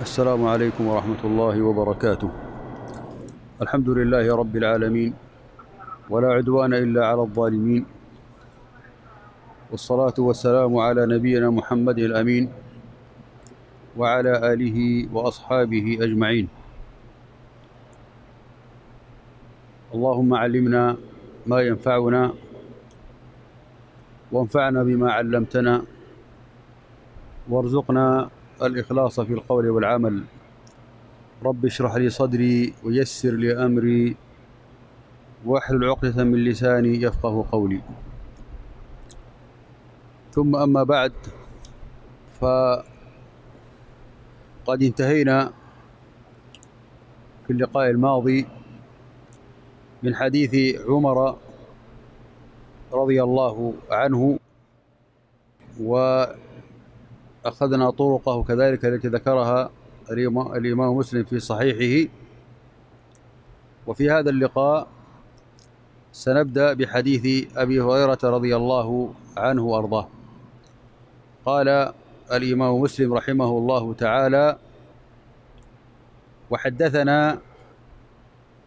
السلام عليكم ورحمة الله وبركاته الحمد لله رب العالمين ولا عدوان إلا على الظالمين والصلاة والسلام على نبينا محمد الأمين وعلى آله وأصحابه أجمعين اللهم علمنا ما ينفعنا وانفعنا بما علمتنا وارزقنا الإخلاص في القول والعمل رب اشرح لي صدري ويسر لي أمري واحلل عقدة من لساني يفقه قولي ثم أما بعد فقد انتهينا في اللقاء الماضي من حديث عمر رضي الله عنه و أخذنا طرقه كذلك التي ذكرها الإمام مسلم في صحيحه وفي هذا اللقاء سنبدأ بحديث أبي هريرة رضي الله عنه وأرضاه قال الإمام مسلم رحمه الله تعالى وحدثنا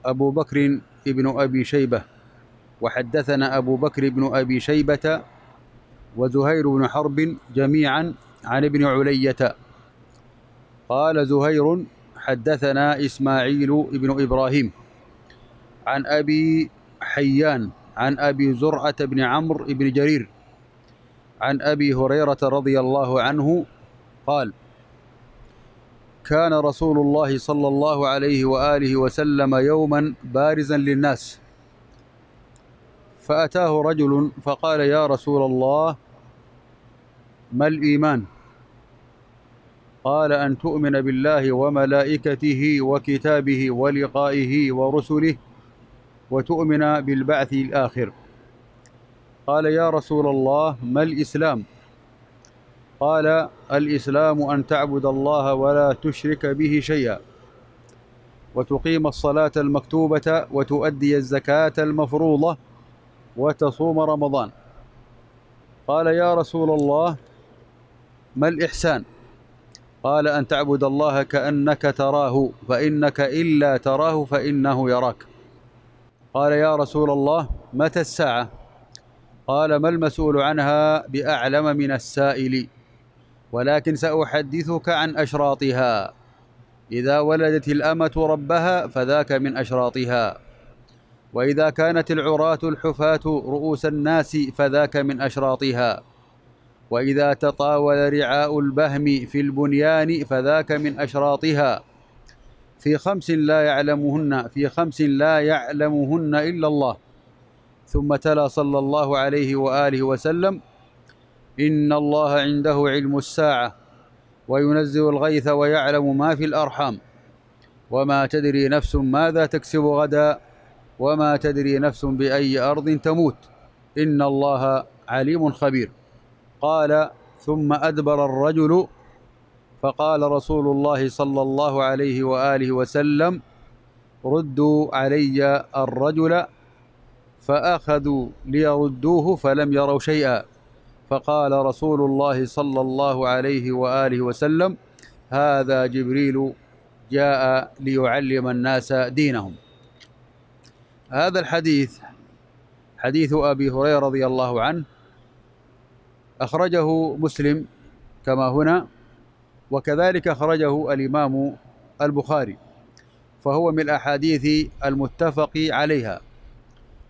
أبو بكر ابن أبي شيبة وحدثنا أبو بكر بن أبي شيبة وزهير بن حرب جميعا عن ابن علية قال زهير حدثنا إسماعيل بن إبراهيم عن أبي حيان عن أبي زرعة بن عمرو بن جرير عن أبي هريرة رضي الله عنه قال كان رسول الله صلى الله عليه وآله وسلم يوما بارزا للناس فأتاه رجل فقال يا رسول الله ما الإيمان؟ قال أن تؤمن بالله وملائكته وكتابه ولقائه ورسله وتؤمن بالبعث الآخر قال يا رسول الله ما الإسلام؟ قال الإسلام أن تعبد الله ولا تشرك به شيئا وتقيم الصلاة المكتوبة وتؤدي الزكاة المفروضة وتصوم رمضان قال يا رسول الله ما الإحسان قال أن تعبد الله كأنك تراه فإنك إلا تراه فإنه يراك قال يا رسول الله متى الساعة قال ما المسؤول عنها بأعلم من السائل ولكن سأحدثك عن أشراطها إذا ولدت الأمة ربها فذاك من أشراطها وإذا كانت العراة الحفاة رؤوس الناس فذاك من أشراطها وإذا تطاول رعاء البهم في البنيان فذاك من أشراطها في خمس لا يعلمهن في خمس لا يعلمهن إلا الله ثم تلا صلى الله عليه وآله وسلم إن الله عنده علم الساعة وينزل الغيث ويعلم ما في الأرحام وما تدري نفس ماذا تكسب غدا وما تدري نفس بأي أرض تموت إن الله عليم خبير قال ثم أدبر الرجل فقال رسول الله صلى الله عليه وآله وسلم ردوا علي الرجل فأخذوا ليردوه فلم يروا شيئا فقال رسول الله صلى الله عليه وآله وسلم هذا جبريل جاء ليعلم الناس دينهم هذا الحديث حديث أبي هريرة رضي الله عنه أخرجه مسلم كما هنا وكذلك أخرجه الإمام البخاري فهو من الأحاديث المتفق عليها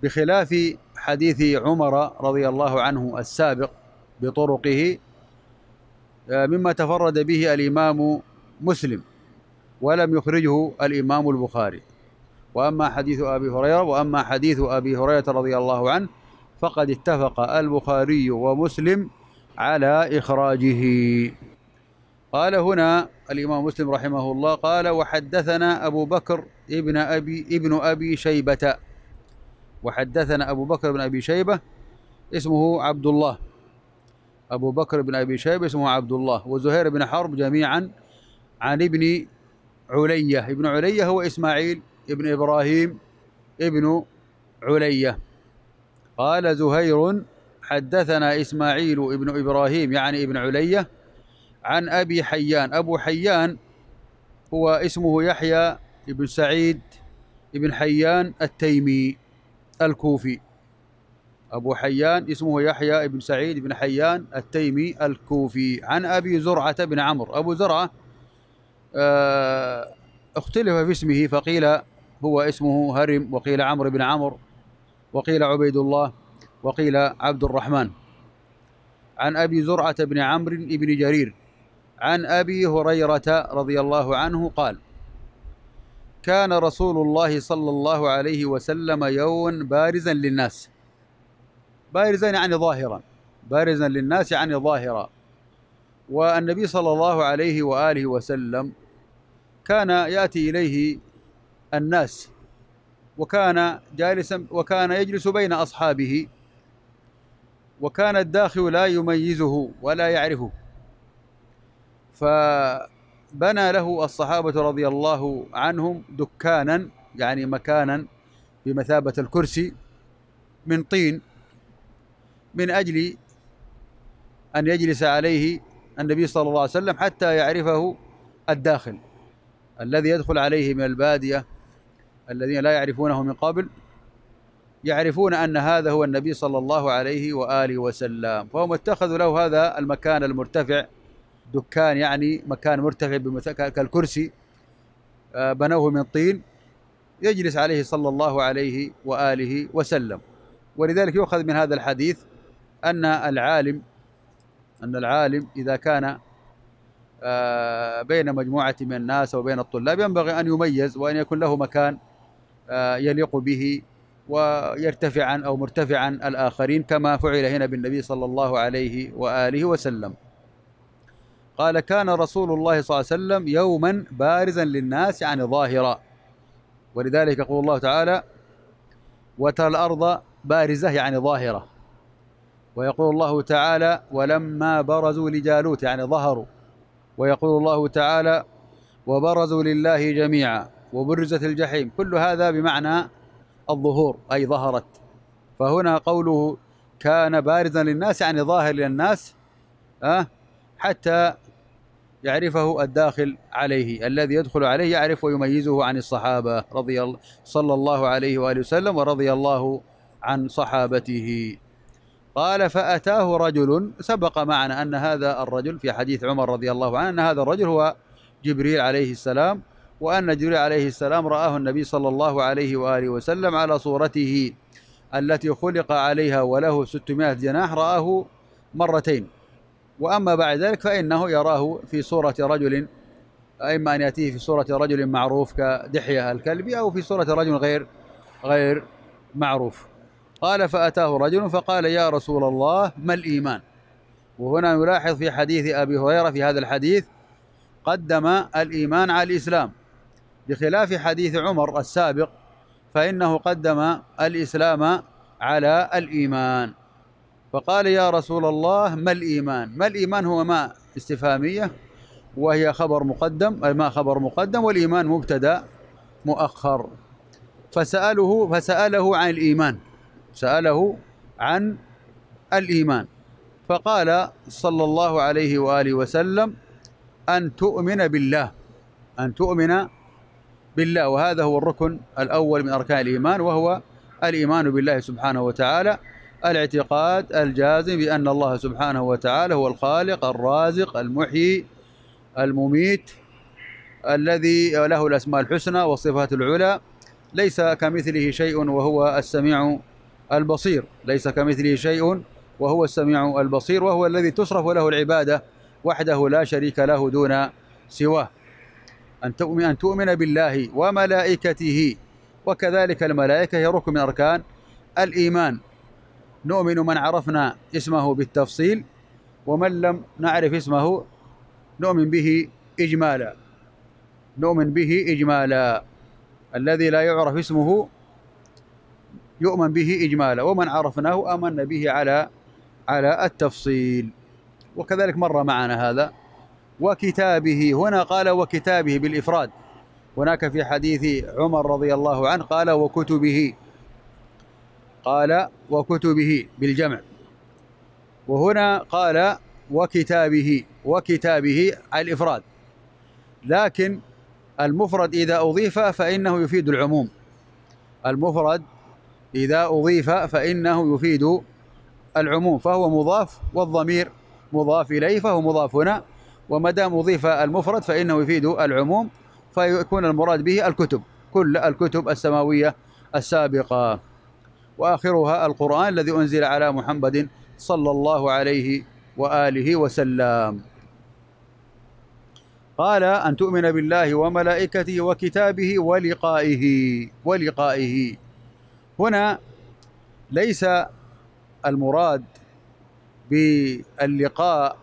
بخلاف حديث عمر رضي الله عنه السابق بطرقه آه، مما تفرد به الإمام مسلم ولم يخرجه الإمام البخاري وأما حديث أبي هريرة وأما حديث أبي هريرة رضي الله عنه فقد اتفق البخاري ومسلم على إخراجه قال هنا الإمام مسلم رحمه الله قال وحدثنا أبو بكر ابن أبي ابن أبي شيبة وحدثنا أبو بكر بن أبي شيبة اسمه عبد الله أبو بكر بن أبي شيبة اسمه عبد الله وزهير بن حرب جميعا عن ابن علية ابن علية هو إسماعيل ابن إبراهيم ابن علية قال زهير حدثنا إسماعيل ابن إبراهيم يعني ابن علية عن أبي حيان أبو حيان هو اسمه يحيى ابن سعيد ابن حيان التيمي الكوفي أبو حيان اسمه يحيى بن سعيد بن حيان التيمي الكوفي عن أبي زرعة بن عمرو أبو زرعة آه، اختلف في اسمه فقيل هو اسمه هرم وقيل عمرو بن عمرو وقيل عبيد الله وقيل عبد الرحمن عن أبي زرعة بن عمرو بن جرير عن أبي هريرة رضي الله عنه قال كان رسول الله صلى الله عليه وسلم يوما بارزا للناس بارزا يعني ظاهرا بارزا للناس يعني ظاهرا والنبي صلى الله عليه وآله وسلم كان يأتي إليه الناس وكان جالسا وكان يجلس بين أصحابه وكان الداخل لا يميزه ولا يعرفه فبنى له الصحابة رضي الله عنهم دكانا يعني مكانا بمثابة الكرسي من طين من أجل أن يجلس عليه النبي صلى الله عليه وسلم حتى يعرفه الداخل الذي يدخل عليه من البادية الذين لا يعرفونه من قبل يعرفون أن هذا هو النبي صلى الله عليه وآله وسلم فهم اتخذوا له هذا المكان المرتفع دكان يعني مكان مرتفع كالكرسي آه، بنوه من طين يجلس عليه صلى الله عليه وآله وسلم ولذلك يؤخذ من هذا الحديث أن العالم أن العالم إذا كان آه، بين مجموعة من الناس وبين الطلاب ينبغي أن يميز وأن يكون له مكان آه، يليق به ويرتفعا أو مرتفعا الآخرين كما فعل هنا بالنبي صلى الله عليه وآله وسلم قال كان رسول الله صلى الله عليه وسلم يوما بارزا للناس يعني ظاهرا ولذلك يقول الله تعالى وترى الأرض بارزة يعني ظاهرة ويقول الله تعالى ولما برزوا لجالوت يعني ظهروا ويقول الله تعالى وبرزوا لله جميعا وبرزت الجحيم كل هذا بمعنى الظهور أي ظهرت فهنا قوله كان بارزا للناس يعني ظاهر للناس أه حتى يعرفه الداخل عليه الذي يدخل عليه يعرف ويميزه عن الصحابة رضي الله صلى الله عليه وآله وسلم ورضي الله عن صحابته قال فأتاه رجل سبق معنا أن هذا الرجل في حديث عمر رضي الله عنه أن هذا الرجل هو جبريل عليه السلام وأن جبريل عليه السلام رآه النبي صلى الله عليه وآله وسلم على صورته التي خلق عليها وله 600 جناح رآه مرتين وأما بعد ذلك فإنه يراه في صورة رجل إما أن يأتيه في صورة رجل معروف كدحية الكلب أو في صورة رجل غير غير معروف قال فأتاه رجل فقال يا رسول الله ما الإيمان وهنا نلاحظ في حديث أبي هريرة في هذا الحديث قدم الإيمان على الإسلام بخلاف حديث عمر السابق فإنه قدم الإسلام على الإيمان فقال يا رسول الله ما الإيمان ما الإيمان هو ما استفهامية وهي خبر مقدم ما خبر مقدم والإيمان مبتدأ مؤخر فسأله فسأله عن الإيمان سأله عن الإيمان فقال صلى الله عليه وآله وسلم أن تؤمن بالله أن تؤمن بالله وهذا هو الركن الأول من أركان الإيمان وهو الإيمان بالله سبحانه وتعالى الاعتقاد الجازم بأن الله سبحانه وتعالى هو الخالق الرازق المحيي المميت الذي له الأسماء الحسنى والصفات العلى ليس كمثله شيء وهو السميع البصير ليس كمثله شيء وهو السميع البصير وهو الذي تصرف له العبادة وحده لا شريك له دون سواه أن تؤمن, أن تؤمن بالله وملائكته وكذلك الملائكة هي ركن من أركان الإيمان نؤمن من عرفنا اسمه بالتفصيل ومن لم نعرف اسمه نؤمن به إجمالا نؤمن به إجمالا الذي لا يعرف اسمه يؤمن به إجمالا ومن عرفناه آمنا به على على التفصيل وكذلك مر معنا هذا وكتابه هنا قال وكتابه بالإفراد هناك في حديث عمر رضي الله عنه قال وكتبه قال وكتبه بالجمع وهنا قال وكتابه وكتابه الإفراد لكن المفرد إذا أضيف فإنه يفيد العموم المفرد إذا أضيف فإنه يفيد العموم فهو مضاف والضمير مضاف إليه فهو مضاف هنا وما دام أضيف المفرد فإنه يفيد العموم فيكون المراد به الكتب كل الكتب السماوية السابقة وآخرها القرآن الذي أنزل على محمد صلى الله عليه وآله وسلم قال أن تؤمن بالله وملائكته وكتابه ولقائه ولقائه هنا ليس المراد باللقاء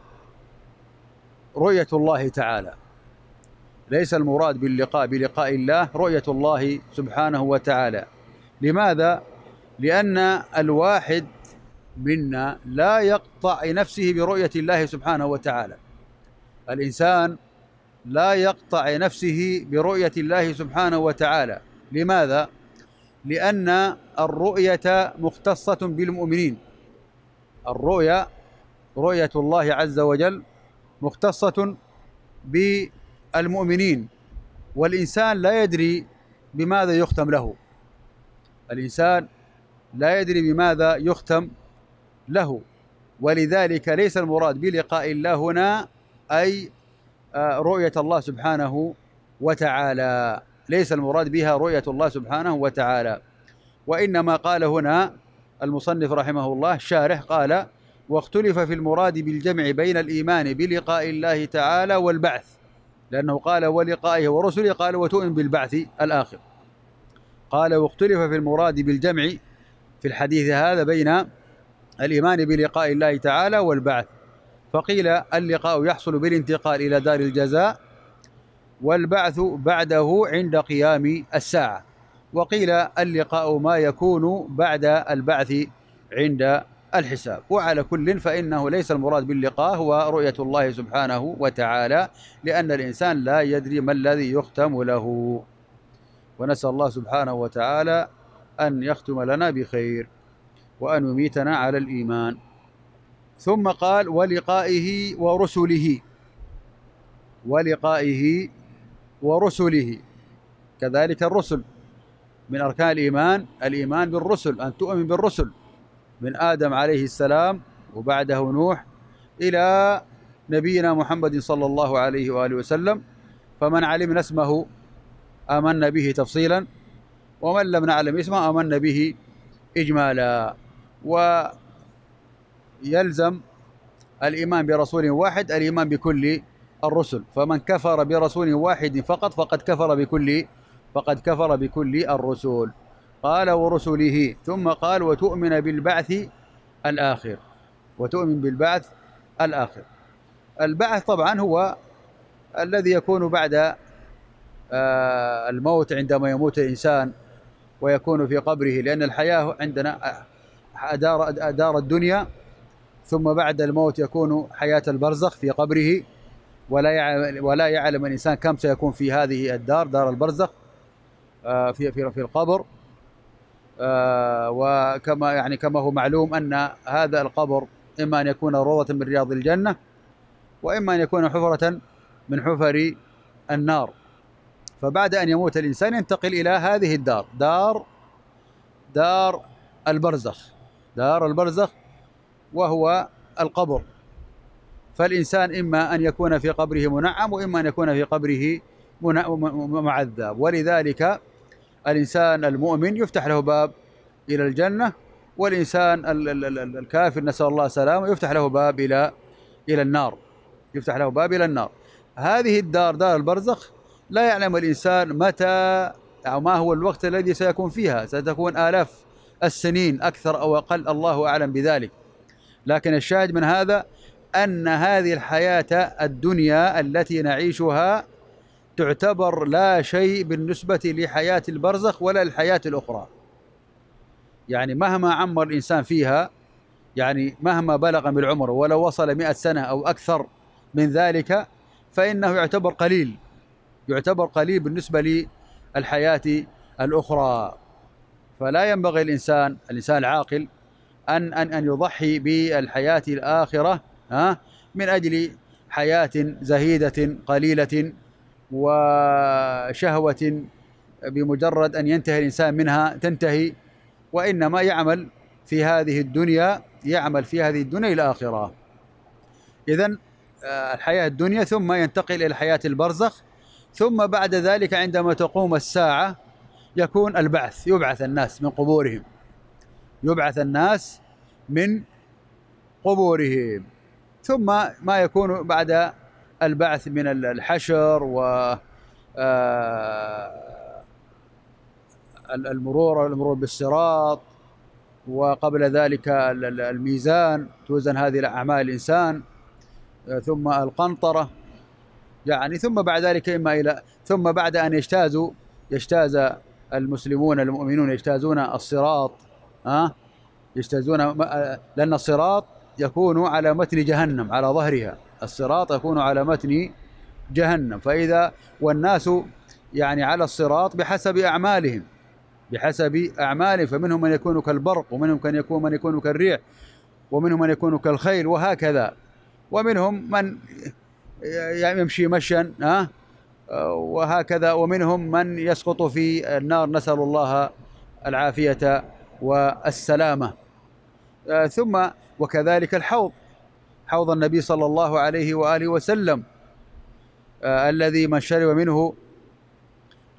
رؤية الله تعالى ليس المراد باللقاء بلقاء الله رؤية الله سبحانه وتعالى لماذا؟ لأن الواحد منا لا يقطع نفسه برؤية الله سبحانه وتعالى الإنسان لا يقطع نفسه برؤية الله سبحانه وتعالى لماذا؟ لأن الرؤية مختصة بالمؤمنين الرؤية رؤية الله عز وجل مختصة بالمؤمنين والإنسان لا يدري بماذا يختم له الإنسان لا يدري بماذا يختم له ولذلك ليس المراد بلقاء الله هنا أي آه، رؤية الله سبحانه وتعالى ليس المراد بها رؤية الله سبحانه وتعالى وإنما قال هنا المصنف رحمه الله شارح قال واختلف في المراد بالجمع بين الإيمان بلقاء الله تعالى والبعث لأنه قال ولقائه ورسله قال وتؤمن بالبعث الآخر قال واختلف في المراد بالجمع في الحديث هذا بين الإيمان بلقاء الله تعالى والبعث فقيل اللقاء يحصل بالانتقال إلى دار الجزاء والبعث بعده عند قيام الساعة وقيل اللقاء ما يكون بعد البعث عند الحساب وعلى كل فإنه ليس المراد باللقاء هو رؤية الله سبحانه وتعالى لأن الإنسان لا يدري ما الذي يختم له ونسأل الله سبحانه وتعالى أن يختم لنا بخير وأن يميتنا على الإيمان ثم قال ولقائه ورسله ولقائه ورسله كذلك الرسل من أركان الإيمان الإيمان بالرسل أن تؤمن بالرسل من آدم عليه السلام وبعده نوح إلى نبينا محمد صلى الله عليه وآله وسلم فمن علمنا اسمه آمنا به تفصيلا ومن لم نعلم اسمه آمنا به إجمالا ويلزم الإيمان برسول واحد الإيمان بكل الرسل فمن كفر برسول واحد فقط فقد كفر بكل فقد كفر بكل الرسل قال ورسله ثم قال وتؤمن بالبعث الآخر وتؤمن بالبعث الآخر البعث طبعا هو الذي يكون بعد آه، الموت عندما يموت الإنسان ويكون في قبره لأن الحياة عندنا أدار, أدار الدنيا ثم بعد الموت يكون حياة البرزخ في قبره ولا يعلم ولا يعلم الإنسان كم سيكون في هذه الدار دار البرزخ آه، في في القبر آه، وكما يعني كما هو معلوم أن هذا القبر إما أن يكون روضة من رياض الجنة وإما أن يكون حفرة من حفر النار فبعد أن يموت الإنسان ينتقل إلى هذه الدار دار دار البرزخ دار البرزخ وهو القبر فالإنسان إما أن يكون في قبره منعم وإما أن يكون في قبره معذب ولذلك الإنسان المؤمن يفتح له باب إلى الجنة والإنسان الكافر نسأل الله السلامة يفتح له باب إلى إلى النار يفتح له باب إلى النار هذه الدار دار البرزخ لا يعلم الإنسان متى أو ما هو الوقت الذي سيكون فيها ستكون آلاف السنين أكثر أو أقل الله أعلم بذلك لكن الشاهد من هذا أن هذه الحياة الدنيا التي نعيشها تعتبر لا شيء بالنسبة لحياة البرزخ ولا الحياة الأخرى يعني مهما عمر الإنسان فيها يعني مهما بلغ من العمر ولو وصل مئة سنة أو أكثر من ذلك فإنه يعتبر قليل يعتبر قليل بالنسبة للحياة الأخرى فلا ينبغي الإنسان الإنسان العاقل أن أن أن يضحي بالحياة الآخرة من أجل حياة زهيدة قليلة وشهوة بمجرد أن ينتهي الإنسان منها تنتهي وإنما يعمل في هذه الدنيا يعمل في هذه الدنيا إلى آخرة إذا آه، الحياة الدنيا ثم ينتقل إلى حياة البرزخ ثم بعد ذلك عندما تقوم الساعة يكون البعث يبعث الناس من قبورهم يبعث الناس من قبورهم ثم ما يكون بعد البعث من الحشر و آه، المرور المرور بالصراط وقبل ذلك الميزان توزن هذه الأعمال الإنسان آه، ثم القنطرة يعني ثم بعد ذلك إما إلى ثم بعد أن يجتازوا يجتاز المسلمون المؤمنون يجتازون الصراط ها آه، يجتازون لأن الصراط يكون على متن جهنم على ظهرها الصراط يكون على متن جهنم فإذا والناس يعني على الصراط بحسب أعمالهم بحسب أعمالهم فمنهم من يكون كالبرق ومنهم من يكون من يكون كالريح ومنهم من يكون كالخيل وهكذا ومنهم من يعني يمشي مشيا ها وهكذا ومنهم من يسقط في النار نسأل الله العافية والسلامة ثم وكذلك الحوض حوض النبي صلى الله عليه وآله وسلم آه الذي من شرب منه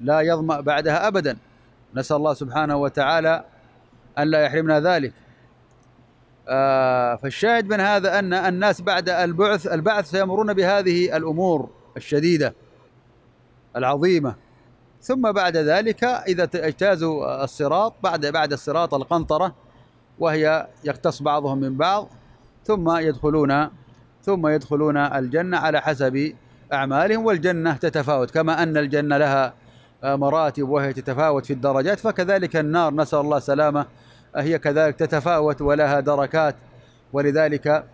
لا يظمأ بعدها أبدا نسأل الله سبحانه وتعالى أن لا يحرمنا ذلك آه فالشاهد من هذا أن الناس بعد البعث البعث سيمرون بهذه الأمور الشديدة العظيمة ثم بعد ذلك إذا اجتازوا الصراط بعد بعد الصراط القنطرة وهي يقتص بعضهم من بعض ثم يدخلون ثم يدخلون الجنة على حسب أعمالهم والجنة تتفاوت كما أن الجنة لها آه، مراتب وهي تتفاوت في الدرجات فكذلك النار نسأل الله السلامة آه، هي كذلك تتفاوت ولها دركات ولذلك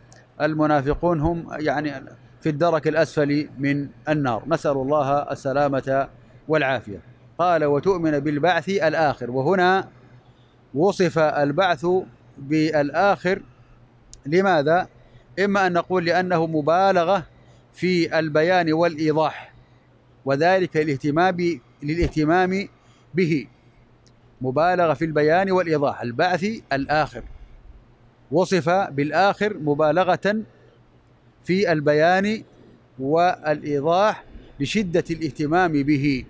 المنافقون هم يعني في الدرك الأسفل من النار نسأل الله السلامة والعافية قال وتؤمن بالبعث الآخر وهنا وصف البعث بالآخر لماذا؟ إما أن نقول لأنه مبالغة في البيان والإيضاح وذلك للاهتمام للاهتمام به مبالغة في البيان والإيضاح البعث الآخر وصف بالآخر مبالغة في البيان والإيضاح لشدة الاهتمام به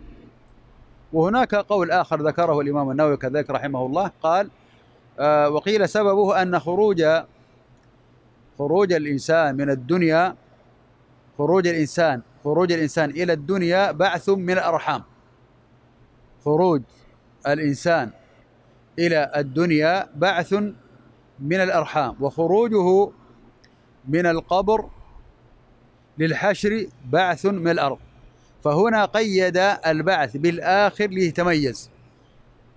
وهناك قول آخر ذكره الإمام النووي كذلك رحمه الله قال آه، وقيل سببه أن خروج خروج الإنسان من الدنيا خروج الإنسان خروج الإنسان إلى الدنيا بعث من الأرحام خروج الإنسان إلى الدنيا بعث من الأرحام وخروجه من القبر للحشر بعث من الأرض فهنا قيد البعث بالآخر ليتميز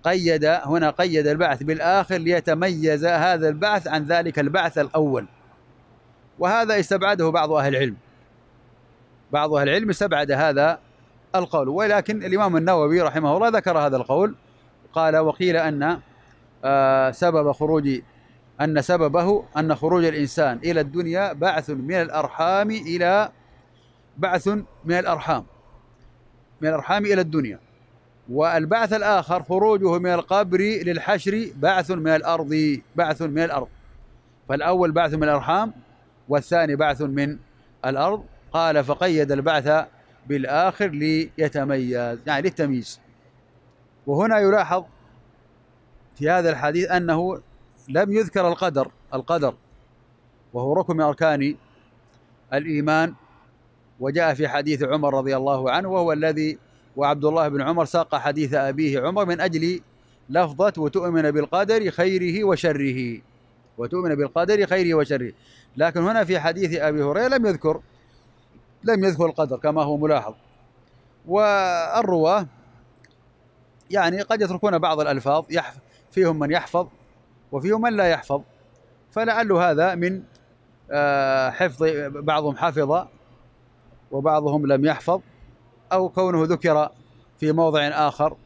قيد هنا قيد البعث بالآخر ليتميز هذا البعث عن ذلك البعث الأول وهذا استبعده بعض أهل العلم بعض أهل العلم استبعد هذا القول ولكن الإمام النووي رحمه الله ذكر هذا القول قال وقيل أن آه، سبب خروج أن سببه أن خروج الإنسان إلى الدنيا بعث من الأرحام إلى بعث من الأرحام من الأرحام إلى الدنيا والبعث الآخر خروجه من القبر للحشر بعث من الأرض بعث من الأرض فالأول بعث من الأرحام والثاني بعث من الأرض قال فقيد البعث بالآخر ليتميز يعني للتمييز وهنا يلاحظ في هذا الحديث أنه لم يذكر القدر القدر وهو ركن من أركان الإيمان وجاء في حديث عمر رضي الله عنه وهو الذي وعبد الله بن عمر ساق حديث أبيه عمر من أجل لفظة وتؤمن بالقدر خيره وشره وتؤمن بالقدر خيره وشره لكن هنا في حديث أبي هريرة لم يذكر لم يذكر القدر كما هو ملاحظ والرواة يعني قد يتركون بعض الألفاظ فيهم من يحفظ وفيهم من لا يحفظ فلعل هذا من آه، حفظ بعضهم حفظ وبعضهم لم يحفظ أو كونه ذكر في موضع آخر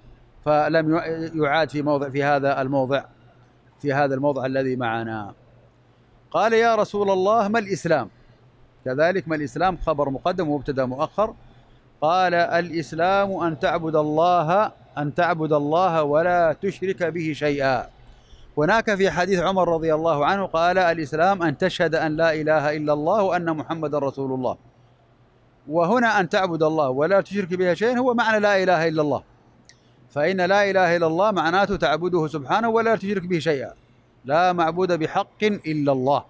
فلم يعاد في موضع في هذا الموضع في هذا الموضع الذي معنا قال يا رسول الله ما الإسلام كذلك ما الإسلام خبر مقدم ومبتدا مؤخر قال الإسلام أن تعبد الله أن تعبد الله ولا تشرك به شيئا هناك في حديث عمر رضي الله عنه قال الإسلام أن تشهد أن لا إله إلا الله وأن محمدا رسول الله وهنا أن تعبد الله ولا تشرك بها شيئا هو معنى لا إله إلا الله فإن لا إله إلا الله معناته تعبده سبحانه ولا تشرك به شيئا لا معبود بحق إلا الله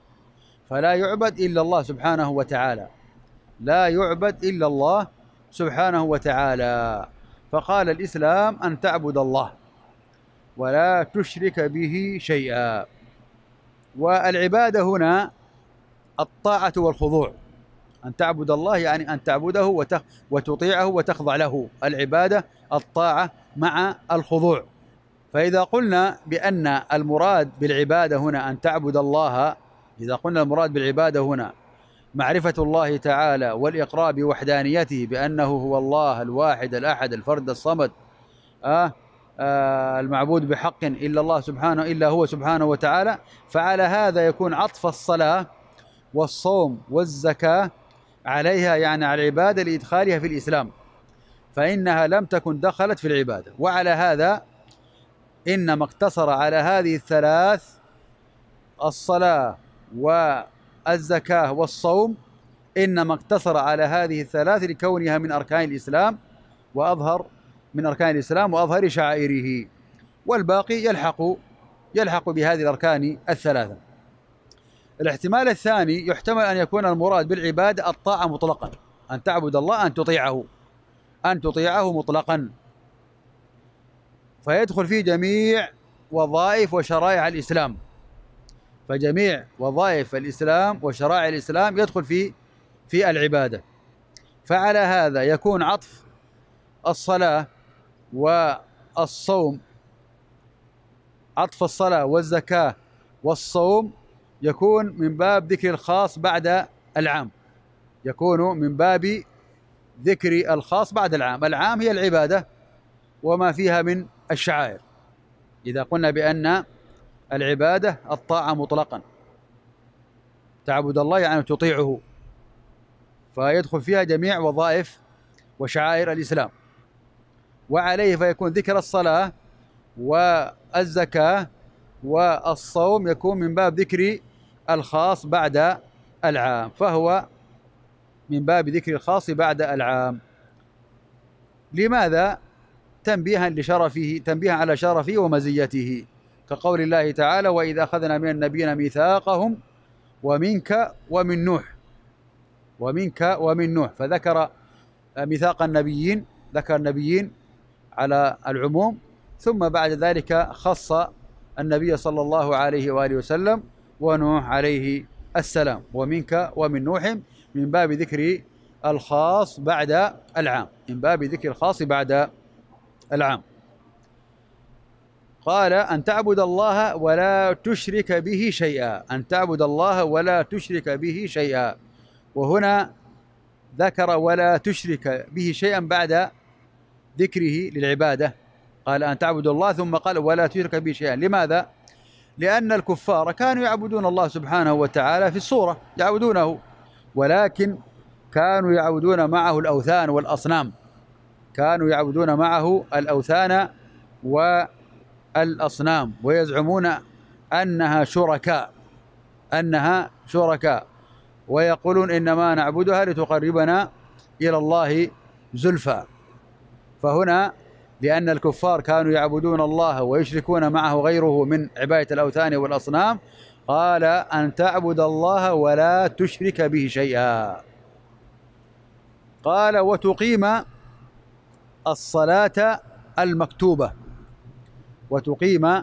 فلا يعبد إلا الله سبحانه وتعالى لا يعبد إلا الله سبحانه وتعالى فقال الإسلام أن تعبد الله ولا تشرك به شيئا والعبادة هنا الطاعة والخضوع أن تعبد الله يعني أن تعبده وتطيعه وتخضع له العبادة الطاعة مع الخضوع فإذا قلنا بأن المراد بالعبادة هنا أن تعبد الله إذا قلنا المراد بالعبادة هنا معرفة الله تعالى والإقرار بوحدانيته بأنه هو الله الواحد الأحد الفرد الصمد آه آه المعبود بحق إلا الله سبحانه إلا هو سبحانه وتعالى فعلى هذا يكون عطف الصلاة والصوم والزكاة عليها يعني على العبادة لإدخالها في الإسلام فإنها لم تكن دخلت في العبادة وعلى هذا إنما اقتصر على هذه الثلاث الصلاة والزكاة والصوم إنما اقتصر على هذه الثلاث لكونها من أركان الإسلام وأظهر من أركان الإسلام وأظهر شعائره والباقي يلحق يلحق بهذه الأركان الثلاثة الاحتمال الثاني يحتمل أن يكون المراد بالعبادة الطاعة مطلقا أن تعبد الله أن تطيعه أن تطيعه مطلقا فيدخل فيه جميع وظائف وشرائع الإسلام فجميع وظائف الإسلام وشرائع الإسلام يدخل في في العبادة فعلى هذا يكون عطف الصلاة والصوم عطف الصلاة والزكاة والصوم يكون من باب ذكر الخاص بعد العام يكون من باب ذكري الخاص بعد العام العام هي العبادة وما فيها من الشعائر إذا قلنا بأن العبادة الطاعة مطلقا تعبد الله يعني تطيعه فيدخل فيها جميع وظائف وشعائر الإسلام وعليه فيكون ذكر الصلاة والزكاة والصوم يكون من باب ذكر الخاص بعد العام فهو من باب ذكر الخاص بعد العام لماذا تنبيها لشرفه تنبيها على شرفه ومزيته كقول الله تعالى وإذا أخذنا من النبيين ميثاقهم ومنك ومن نوح ومنك ومن نوح فذكر ميثاق النبيين ذكر النبيين على العموم ثم بعد ذلك خص النبي صلى الله عليه وآله وسلم ونوح عليه السلام ومنك ومن نوح من باب ذكر الخاص بعد العام من باب ذكر الخاص بعد العام قال أن تعبد الله ولا تشرك به شيئا أن تعبد الله ولا تشرك به شيئا وهنا ذكر ولا تشرك به شيئا بعد ذكره للعبادة قال أن تعبد الله ثم قال ولا تشرك به شيئا لماذا؟ لأن الكفار كانوا يعبدون الله سبحانه وتعالى في الصورة يعبدونه ولكن كانوا يعبدون معه الأوثان والأصنام كانوا يعبدون معه الأوثان والأصنام ويزعمون أنها شركاء أنها شركاء ويقولون إنما نعبدها لتقربنا إلى الله زلفى فهنا لأن الكفار كانوا يعبدون الله ويشركون معه غيره من عبادة الأوثان والأصنام قال أن تعبد الله ولا تشرك به شيئا قال وتقيم الصلاة المكتوبة وتقيم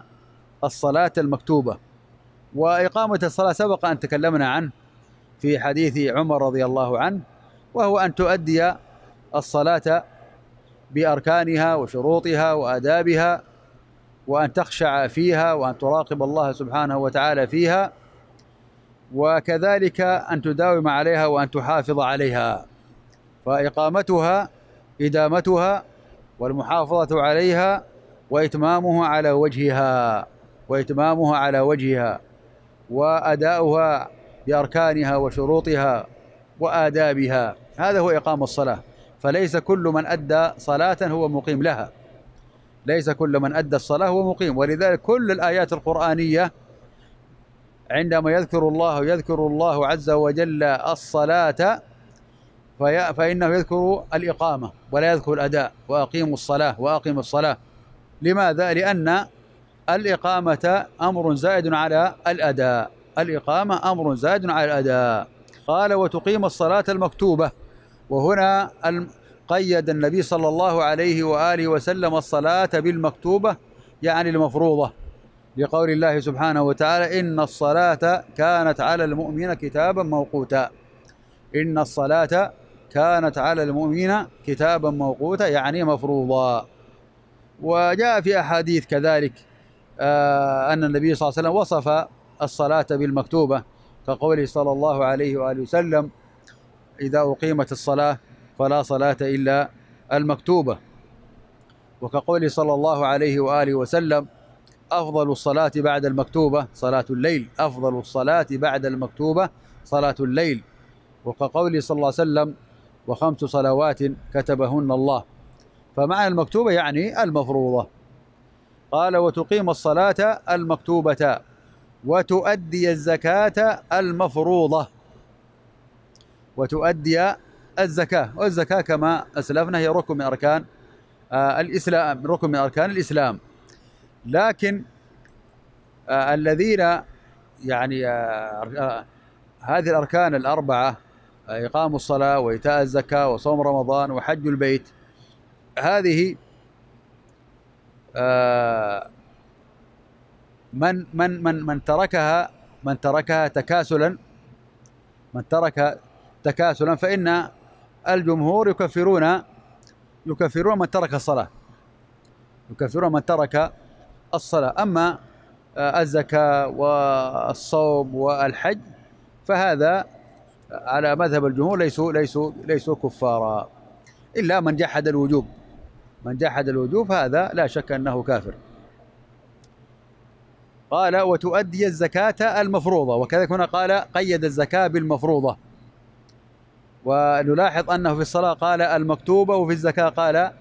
الصلاة المكتوبة وإقامة الصلاة سبق أن تكلمنا عنه في حديث عمر رضي الله عنه وهو أن تؤدي الصلاة بأركانها وشروطها وآدابها وأن تخشع فيها وأن تراقب الله سبحانه وتعالى فيها وكذلك أن تداوم عليها وأن تحافظ عليها فإقامتها إدامتها والمحافظة عليها وإتمامها على وجهها وإتمامها على وجهها وأداؤها بأركانها وشروطها وآدابها هذا هو إقام الصلاة فليس كل من أدى صلاة هو مقيم لها ليس كل من أدى الصلاة هو مقيم ولذلك كل الآيات القرآنية عندما يذكر الله يذكر الله عز وجل الصلاة في فإنه يذكر الإقامة ولا يذكر الأداء وأقيموا الصلاة وأقيموا الصلاة لماذا؟ لأن الإقامة أمر زائد على الأداء الإقامة أمر زائد على الأداء قال وتقيم الصلاة المكتوبة وهنا قيد النبي صلى الله عليه وآله وسلم الصلاة بالمكتوبة يعني المفروضة لقول الله سبحانه وتعالى إن الصلاة كانت على المؤمن كتابا موقوتا إن الصلاة كانت على المؤمن كتابا موقوتا يعني مفروضا وجاء في أحاديث كذلك آه، أن النبي صلى الله عليه وسلم وصف الصلاة بالمكتوبة كقوله صلى الله عليه وآله وسلم إذا أقيمت الصلاة فلا صلاة إلا المكتوبة وكقول صلى الله عليه وآله وسلم أفضل الصلاة بعد المكتوبة صلاة الليل أفضل الصلاة بعد المكتوبة صلاة الليل وكقول صلى الله عليه وسلم وخمس صلوات كتبهن الله فمعنى المكتوبة يعني المفروضة قال وتقيم الصلاة المكتوبة وتؤدي الزكاة المفروضة وتؤدي الزكاة والزكاة كما أسلفنا هي ركن من أركان آه، الإسلام ركن من أركان الإسلام لكن آه، الذين يعني آه، هذه الأركان الأربعة إقام الصلاة وإيتاء الزكاة وصوم رمضان وحج البيت هذه من من من من تركها من تركها تكاسلا من ترك تكاسلا فإن الجمهور يكفرون يكفرون من ترك الصلاة يكفرون من ترك الصلاة أما آه، الزكاة والصوم والحج فهذا آه، على مذهب الجمهور ليسوا ليسوا ليسوا كفارا إلا من جحد الوجوب من جحد الوجوب هذا لا شك أنه كافر قال وتؤدي الزكاة المفروضة وكذلك هنا قال قيد الزكاة بالمفروضة ونلاحظ أنه في الصلاة قال المكتوبة وفي الزكاة قال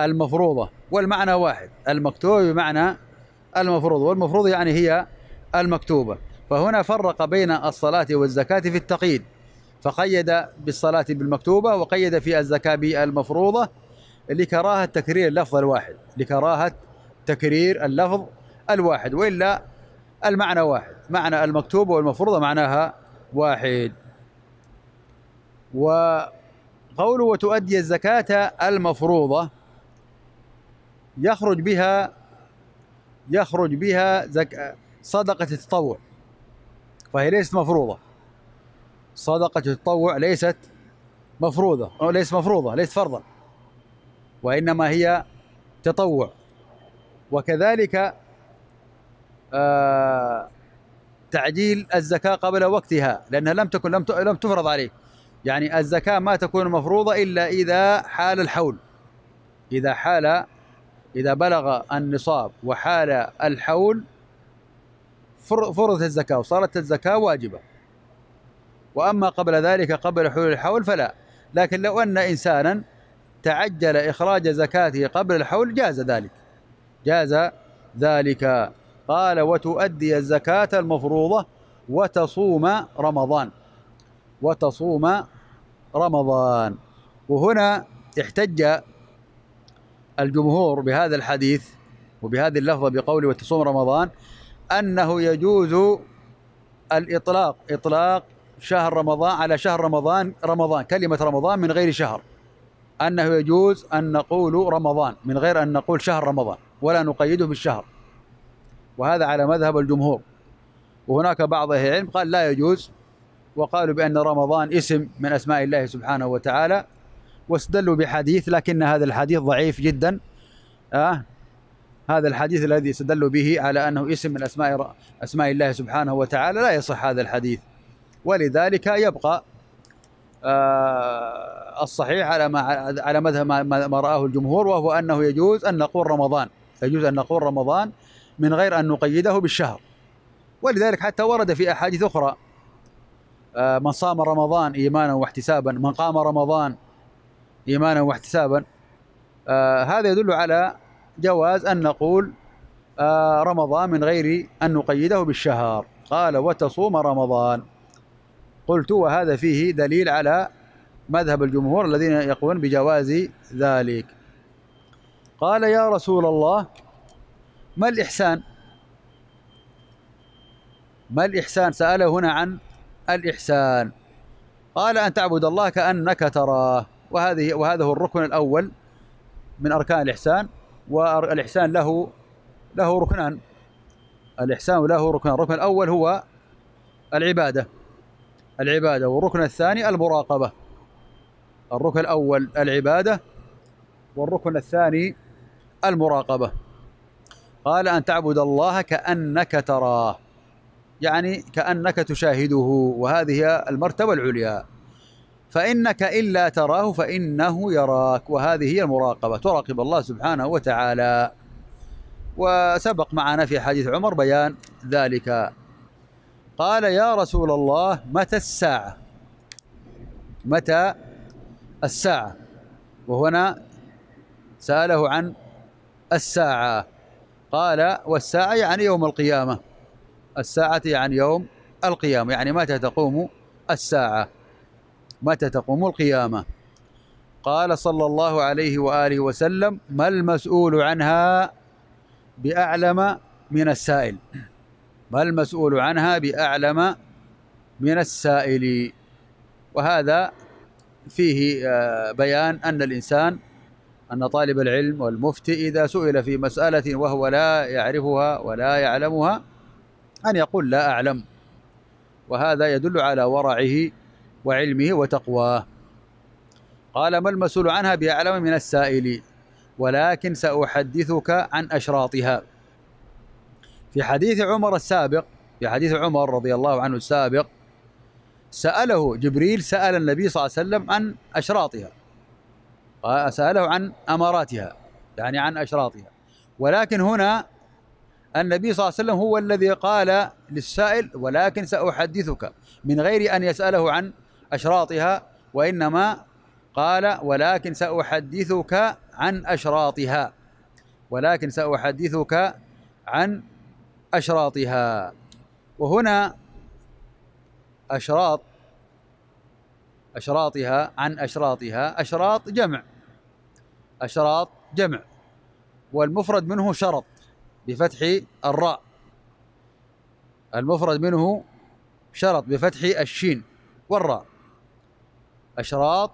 المفروضة والمعنى واحد المكتوب بمعنى المفروض والمفروض يعني هي المكتوبة فهنا فرق بين الصلاة والزكاة في التقييد فقيد بالصلاة بالمكتوبة وقيد في الزكاة بالمفروضة لكراهة تكرير اللفظ الواحد لكراهة تكرير اللفظ الواحد وإلا المعنى واحد معنى المكتوبة والمفروضة معناها واحد وقوله وتؤدي الزكاة المفروضة يخرج بها يخرج بها زك... صدقة التطوع فهي ليست مفروضة صدقة التطوع ليست مفروضة أو ليست مفروضة ليست فرضا وإنما هي تطوع وكذلك آه تعجيل الزكاة قبل وقتها لأنها لم تكن لم لم تفرض عليك يعني الزكاة ما تكون مفروضة إلا إذا حال الحول إذا حال إذا بلغ النصاب وحال الحول فرضت الزكاة وصارت الزكاة واجبة وأما قبل ذلك قبل حلول الحول فلا لكن لو أن إنسانا تعجل إخراج زكاته قبل الحول جاز ذلك جاز ذلك قال وتؤدي الزكاة المفروضة وتصوم رمضان وتصوم رمضان وهنا احتج الجمهور بهذا الحديث وبهذه اللفظة بقوله وتصوم رمضان أنه يجوز الإطلاق إطلاق شهر رمضان على شهر رمضان رمضان كلمة رمضان من غير شهر أنه يجوز أن نقول رمضان من غير أن نقول شهر رمضان ولا نقيده بالشهر وهذا على مذهب الجمهور وهناك بعض أهل العلم قال لا يجوز وقالوا بأن رمضان اسم من أسماء الله سبحانه وتعالى واستدلوا بحديث لكن هذا الحديث ضعيف جدا آه هذا الحديث الذي استدلوا به على أنه اسم من أسماء أسماء الله سبحانه وتعالى لا يصح هذا الحديث ولذلك يبقى آه الصحيح على ما على مذهب ما رآه الجمهور وهو أنه يجوز أن نقول رمضان يجوز أن نقول رمضان من غير أن نقيده بالشهر ولذلك حتى ورد في أحاديث أخرى آه، من صام رمضان ايمانا واحتسابا من قام رمضان ايمانا واحتسابا آه، هذا يدل على جواز ان نقول آه، رمضان من غير ان نقيده بالشهر قال وتصوم رمضان قلت وهذا فيه دليل على مذهب الجمهور الذين يقولون بجواز ذلك قال يا رسول الله ما الإحسان ما الإحسان سأل هنا عن الإحسان قال أن تعبد الله كأنك تراه وهذه وهذا هو الركن الأول من أركان الإحسان والإحسان له له ركنان الإحسان له ركنان الركن الأول هو العبادة العبادة والركن الثاني المراقبة الركن الأول العبادة والركن الثاني المراقبة قال أن تعبد الله كأنك تراه يعني كأنك تشاهده وهذه المرتبة العليا فإنك إلا تراه فإنه يراك وهذه هي المراقبة تراقب الله سبحانه وتعالى وسبق معنا في حديث عمر بيان ذلك قال يا رسول الله متى الساعة متى الساعة وهنا سأله عن الساعة قال والساعة يعني يوم القيامة الساعة عن يعني يوم القيامة يعني متى تقوم الساعة متى تقوم القيامة قال صلى الله عليه وآله وسلم ما المسؤول عنها بأعلم من السائل ما المسؤول عنها بأعلم من السائل وهذا فيه آه، بيان أن الإنسان أن طالب العلم والمفتي إذا سئل في مسألة وهو لا يعرفها ولا يعلمها أن يقول لا أعلم وهذا يدل على ورعه وعلمه وتقواه قال ما المسؤول عنها بأعلم من السائل ولكن سأحدثك عن أشراطها في حديث عمر السابق في حديث عمر رضي الله عنه السابق سأله جبريل سأل النبي صلى الله عليه وسلم عن أشراطها سأله عن أماراتها يعني عن أشراطها ولكن هنا النبي صلى الله عليه وسلم هو الذي قال للسائل ولكن سأحدثك من غير أن يسأله عن أشراطها وإنما قال ولكن سأحدثك عن أشراطها ولكن سأحدثك عن أشراطها وهنا أشراط أشراطها عن أشراطها أشراط جمع أشراط جمع والمفرد منه شرط بفتح الراء المفرد منه شرط بفتح الشين والراء أشراط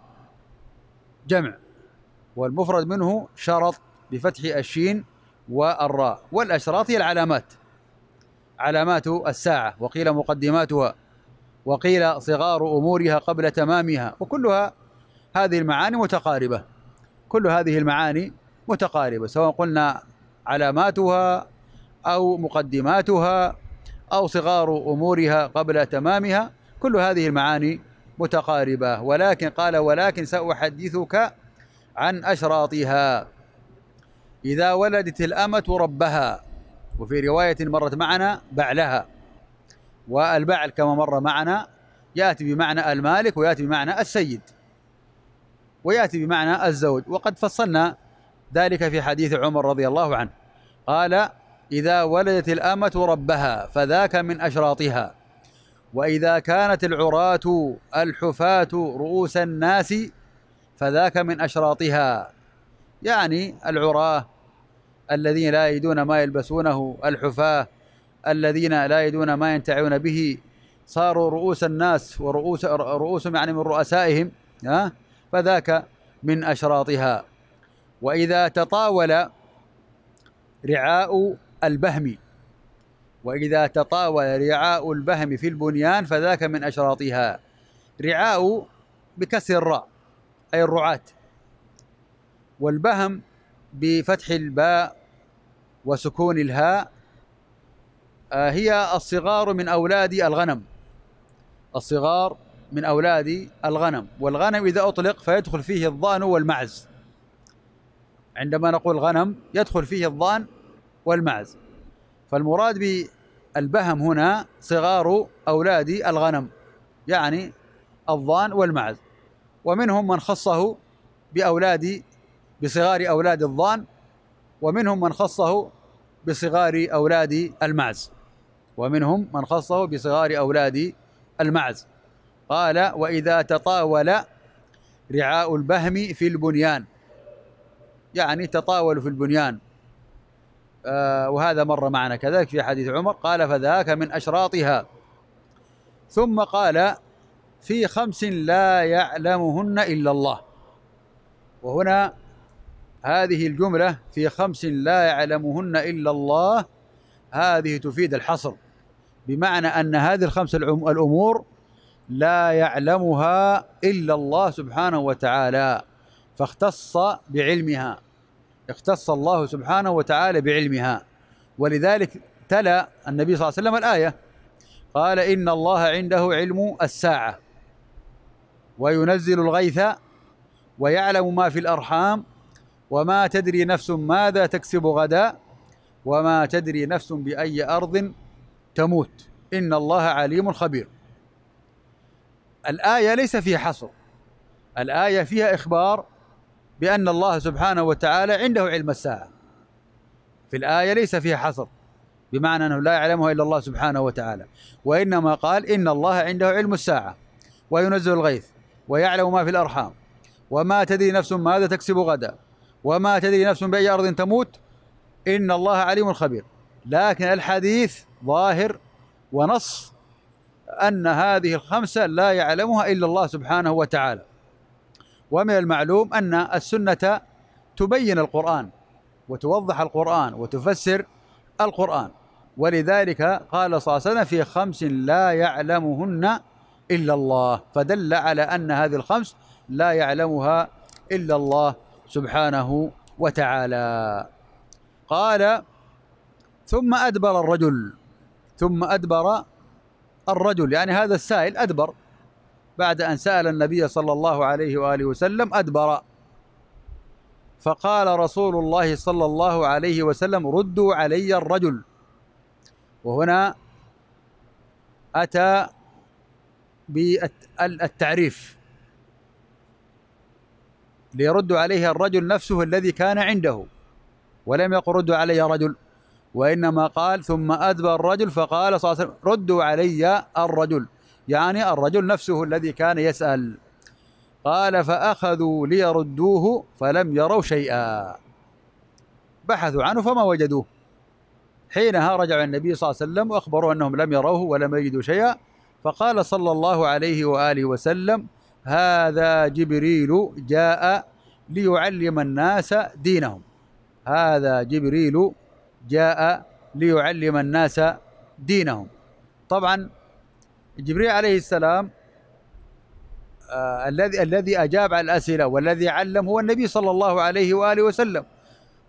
جمع والمفرد منه شرط بفتح الشين والراء والأشراط هي العلامات علامات الساعة وقيل مقدماتها وقيل صغار أمورها قبل تمامها وكلها هذه المعاني متقاربة كل هذه المعاني متقاربة سواء قلنا علاماتها أو مقدماتها أو صغار أمورها قبل تمامها كل هذه المعاني متقاربة ولكن قال ولكن سأحدثك عن أشراطها إذا ولدت الأمة ربها وفي رواية مرت معنا بعلها والبعل كما مر معنا يأتي بمعنى المالك ويأتي بمعنى السيد ويأتي بمعنى الزوج وقد فصلنا ذلك في حديث عمر رضي الله عنه قال إذا ولدت الأمة ربها فذاك من أشراطها وإذا كانت العراة الحفاة رؤوس الناس فذاك من أشراطها يعني العراة الذين لا يدون ما يلبسونه الحفاة الذين لا يدون ما ينتعون به صاروا رؤوس الناس ورؤوس رؤوسهم يعني من رؤسائهم ها فذاك من أشراطها وإذا تطاول رعاء البهم وإذا تطاول رعاء البهم في البنيان فذاك من أشراطها رعاء بكسر الراء أي الرعاة والبهم بفتح الباء وسكون الهاء آه، هي الصغار من أولاد الغنم الصغار من أولاد الغنم والغنم إذا أطلق فيدخل فيه الضأن والمعز عندما نقول غنم يدخل فيه الضان والمعز فالمراد بالبهم هنا صغار أولاد الغنم يعني الضان والمعز ومنهم من خصه بأولاد بصغار أولاد الضان ومنهم من خصه بصغار أولاد المعز ومنهم من خصه بصغار أولاد المعز قال وإذا تطاول رعاء البهم في البنيان يعني تطاولوا في البنيان آه، وهذا مر معنا كذلك في حديث عمر قال فذاك من أشراطها ثم قال في خمس لا يعلمهن إلا الله وهنا هذه الجملة في خمس لا يعلمهن إلا الله هذه تفيد الحصر بمعنى أن هذه الخمس الأمور لا يعلمها إلا الله سبحانه وتعالى فاختص بعلمها اختص الله سبحانه وتعالى بعلمها ولذلك تلا النبي صلى الله عليه وسلم الآية قال إن الله عنده علم الساعة وينزل الغيث ويعلم ما في الأرحام وما تدري نفس ماذا تكسب غدا وما تدري نفس بأي أرض تموت إن الله عليم خبير الآية ليس فيها حصر الآية فيها إخبار بأن الله سبحانه وتعالى عنده علم الساعة في الآية ليس فيها حصر بمعنى أنه لا يعلمها إلا الله سبحانه وتعالى وإنما قال إن الله عنده علم الساعة وينزل الغيث ويعلم ما في الأرحام وما تدري نفس ماذا تكسب غدا وما تدري نفس بأي أرض تموت إن الله عليم خبير لكن الحديث ظاهر ونص أن هذه الخمسة لا يعلمها إلا الله سبحانه وتعالى ومن المعلوم أن السنة تبين القرآن وتوضح القرآن وتفسر القرآن ولذلك قال صلى الله عليه وسلم في خمس لا يعلمهن إلا الله فدل على أن هذه الخمس لا يعلمها إلا الله سبحانه وتعالى قال ثم أدبر الرجل ثم أدبر الرجل يعني هذا السائل أدبر بعد أن سأل النبي صلى الله عليه وآله وسلم أدبر فقال رسول الله صلى الله عليه وسلم ردوا علي الرجل وهنا أتى بالتعريف ليرد عليه الرجل نفسه الذي كان عنده ولم يقل ردوا علي رجل وإنما قال ثم أدبر الرجل فقال صلى الله عليه وسلم ردوا علي الرجل يعني الرجل نفسه الذي كان يسأل قال فأخذوا ليردوه فلم يروا شيئا بحثوا عنه فما وجدوه حينها رجع النبي صلى الله عليه وسلم وأخبروا أنهم لم يروه ولم يجدوا شيئا فقال صلى الله عليه وآله وسلم هذا جبريل جاء ليعلم الناس دينهم هذا جبريل جاء ليعلم الناس دينهم طبعا جبريل عليه السلام آه، الذي الذي اجاب على الاسئله والذي علم هو النبي صلى الله عليه واله وسلم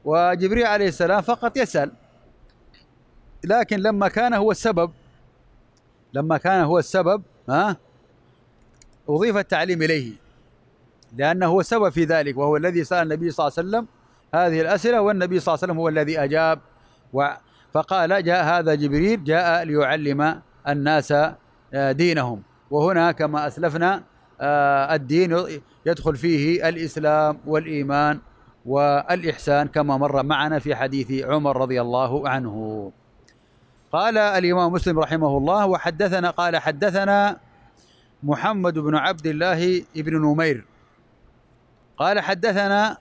وجبريل عليه السلام فقط يسال لكن لما كان هو السبب لما كان هو السبب ها اضيف التعليم اليه لانه هو سبب في ذلك وهو الذي سال النبي صلى الله عليه وسلم هذه الاسئله والنبي صلى الله عليه وسلم هو الذي اجاب فقال جاء هذا جبريل جاء ليعلم الناس آه، دينهم وهنا كما أسلفنا آه، الدين يدخل فيه الإسلام والإيمان والإحسان كما مر معنا في حديث عمر رضي الله عنه قال الإمام مسلم رحمه الله وحدثنا قال حدثنا محمد بن عبد الله بن نمير قال حدثنا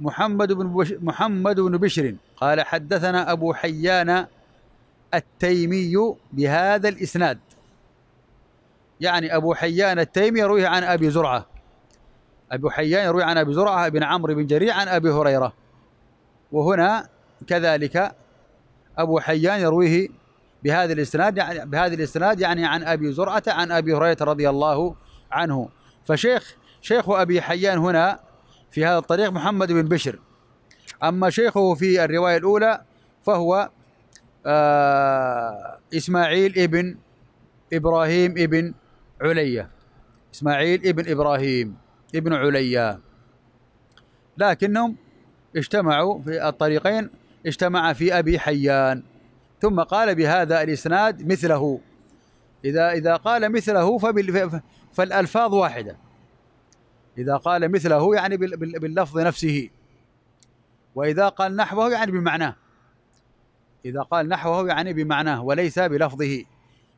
محمد بن محمد بن بشر قال حدثنا أبو حيان التيمي بهذا الإسناد يعني أبو حيان التيمي يرويه عن أبي زرعة أبو حيان يروي عن أبي زرعة بن عمرو بن جرير عن أبي هريرة وهنا كذلك أبو حيان يرويه بهذا الاستناد يعني بهذا الاستناد يعني عن أبي زرعة عن أبي هريرة رضي الله عنه فشيخ شيخ أبي حيان هنا في هذا الطريق محمد بن بشر أما شيخه في الرواية الأولى فهو آه إسماعيل ابن إبراهيم ابن عليا إسماعيل ابن إبراهيم ابن عليا لكنهم اجتمعوا في الطريقين اجتمع في أبي حيان ثم قال بهذا الإسناد مثله إذا إذا قال مثله فالألفاظ واحدة إذا قال مثله يعني باللفظ نفسه وإذا قال نحوه يعني بمعناه إذا قال نحوه يعني بمعناه وليس بلفظه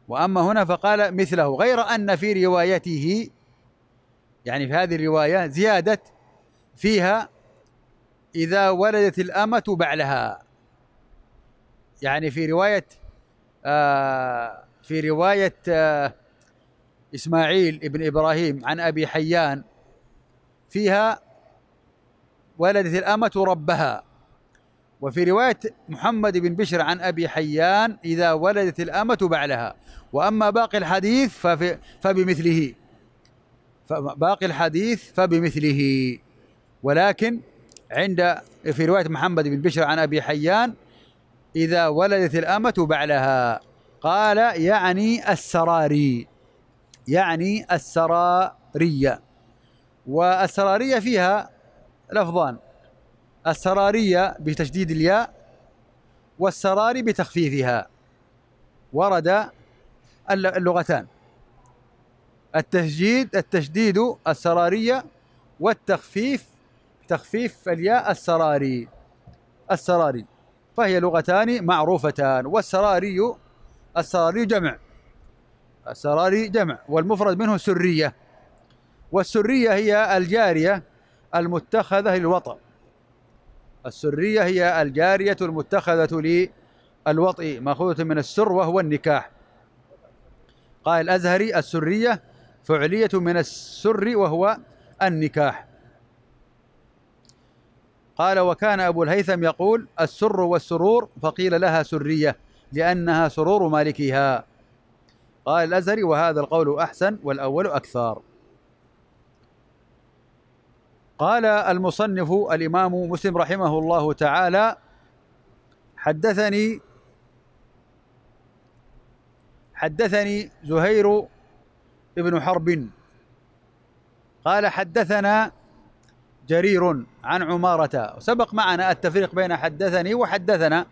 وأما هنا فقال مثله غير أن في روايته يعني في هذه الرواية زيادة فيها إذا ولدت الأمة بعلها يعني في رواية آه في رواية آه إسماعيل ابن إبراهيم عن أبي حيان فيها ولدت الأمة ربها وفي رواية محمد بن بشر عن أبي حيان إذا ولدت الأمة بعلها وأما باقي الحديث ففي فبمثله باقي الحديث فبمثله ولكن عند في رواية محمد بن بشر عن أبي حيان إذا ولدت الأمة بعلها قال يعني السراري يعني السرارية والسرارية فيها لفظان السرارية بتشديد الياء والسراري بتخفيفها ورد اللغتان التشديد التشديد السرارية والتخفيف تخفيف الياء السراري السراري فهي لغتان معروفتان والسراري السراري جمع السراري جمع والمفرد منه سرية والسرية هي الجارية المتخذة للوطن السرية هي الجارية المتخذة للوطئ مأخوذة من السر وهو النكاح قال الأزهري السرية فعلية من السر وهو النكاح قال وكان أبو الهيثم يقول السر والسرور فقيل لها سرية لأنها سرور مالكها قال الأزهري وهذا القول أحسن والأول أكثر قال المصنف الامام مسلم رحمه الله تعالى حدثني حدثني زهير بن حرب قال حدثنا جرير عن عمارة سبق معنا التفريق بين حدثني وحدثنا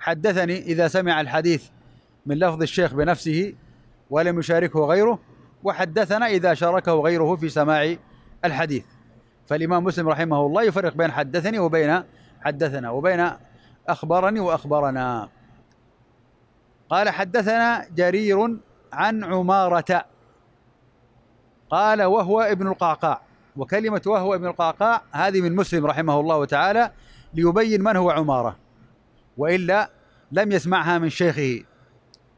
حدثني إذا سمع الحديث من لفظ الشيخ بنفسه ولم يشاركه غيره وحدثنا إذا شاركه غيره في سماع الحديث فالإمام مسلم رحمه الله يفرق بين حدثني وبين حدثنا وبين أخبرني وأخبرنا قال حدثنا جرير عن عمارة قال وهو ابن القعقاع وكلمة وهو ابن القعقاع هذه من مسلم رحمه الله تعالى ليبين من هو عمارة وإلا لم يسمعها من شيخه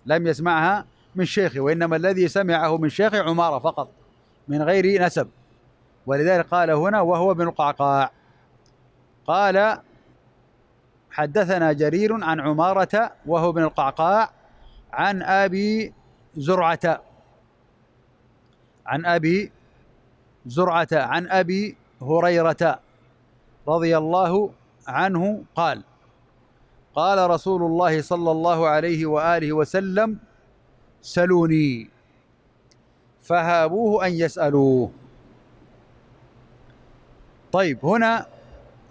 لم يسمعها من شيخه وإنما الذي سمعه من شيخه عمارة فقط من غير نسب ولذلك قال هنا وهو ابن القعقاع قال حدثنا جرير عن عمارة وهو ابن القعقاع عن أبي زرعة عن أبي زرعة عن أبي هريرة رضي الله عنه قال قال رسول الله صلى الله عليه وآله وسلم سلوني فهابوه أن يسألوه طيب هنا